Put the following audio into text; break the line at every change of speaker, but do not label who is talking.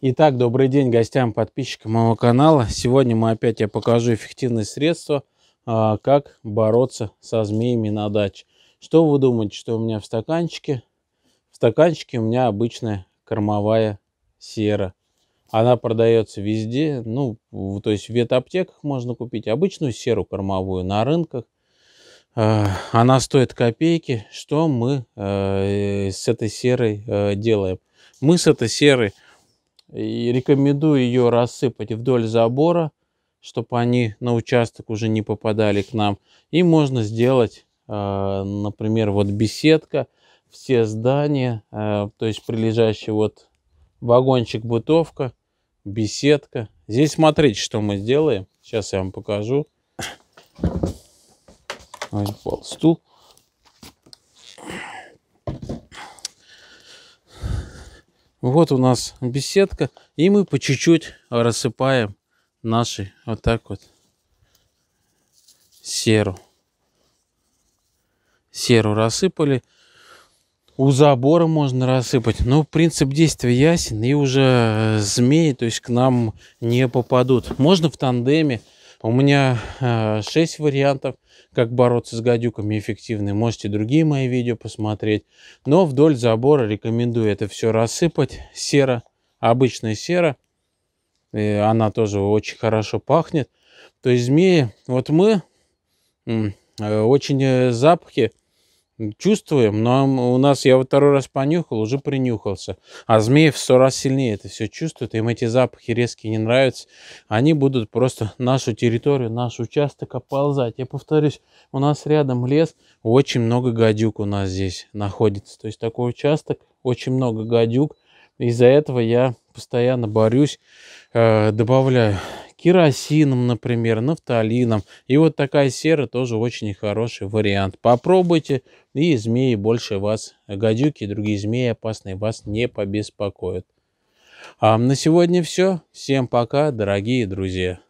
Итак, добрый день гостям, подписчикам моего канала. Сегодня мы опять я покажу эффективное средство, а, как бороться со змеями на даче. Что вы думаете, что у меня в стаканчике? В стаканчике у меня обычная кормовая сера. Она продается везде, ну, то есть в ветаптеках можно купить обычную серу кормовую на рынках. А, она стоит копейки. Что мы э, с этой серой э, делаем? Мы с этой серой и рекомендую ее рассыпать вдоль забора, чтобы они на участок уже не попадали к нам. И можно сделать, а, например, вот беседка, все здания, а, то есть прилежащий вот вагончик-бытовка, беседка. Здесь смотрите, что мы сделаем. Сейчас я вам покажу. Ой, пол, стул. Вот у нас беседка, и мы по чуть-чуть рассыпаем наши вот так вот серу. Серу рассыпали. У забора можно рассыпать. Но ну, принцип действия ясен. И уже э, змеи, то есть к нам не попадут. Можно в тандеме у меня 6 э, вариантов, как бороться с гадюками эффективно. Можете другие мои видео посмотреть. Но вдоль забора рекомендую это все рассыпать. Сера, обычная сера. И она тоже очень хорошо пахнет. То есть змеи, вот мы, э, очень э, запахи, чувствуем, но у нас, я во второй раз понюхал, уже принюхался. А змеи в сто раз сильнее это все чувствуют, им эти запахи резкие не нравятся. Они будут просто нашу территорию, наш участок оползать. Я повторюсь, у нас рядом лес, очень много гадюк у нас здесь находится. То есть такой участок, очень много гадюк. Из-за этого я постоянно борюсь, э, добавляю керосином, например, нафталином. И вот такая сера тоже очень хороший вариант. Попробуйте, и змеи больше вас, гадюки и другие змеи опасные вас не побеспокоят. А на сегодня все. Всем пока, дорогие друзья.